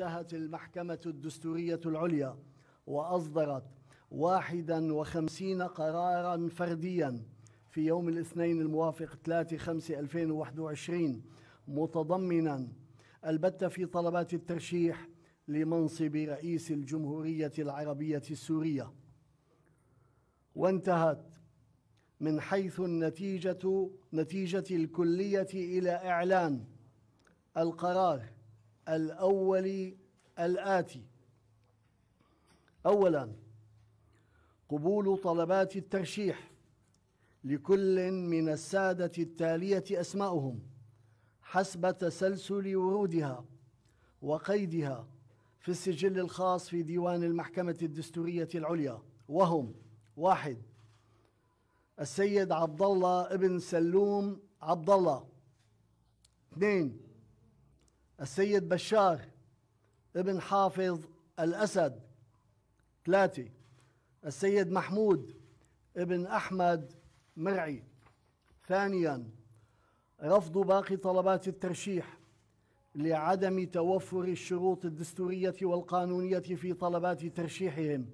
انتهت المحكمة الدستورية العليا وأصدرت 51 قرارا فرديا في يوم الاثنين الموافق 3/5/2021 متضمنا البت في طلبات الترشيح لمنصب رئيس الجمهورية العربية السورية وانتهت من حيث النتيجة نتيجة الكلية إلى إعلان القرار الأول الآتي أولا قبول طلبات الترشيح لكل من السادة التالية أسماؤهم حسب تسلسل ورودها وقيدها في السجل الخاص في ديوان المحكمة الدستورية العليا وهم واحد السيد عبد الله ابن سلوم عبد الله اثنين السيد بشار ابن حافظ الأسد ثلاثة السيد محمود ابن أحمد مرعي ثانيا رفض باقي طلبات الترشيح لعدم توفر الشروط الدستورية والقانونية في طلبات ترشيحهم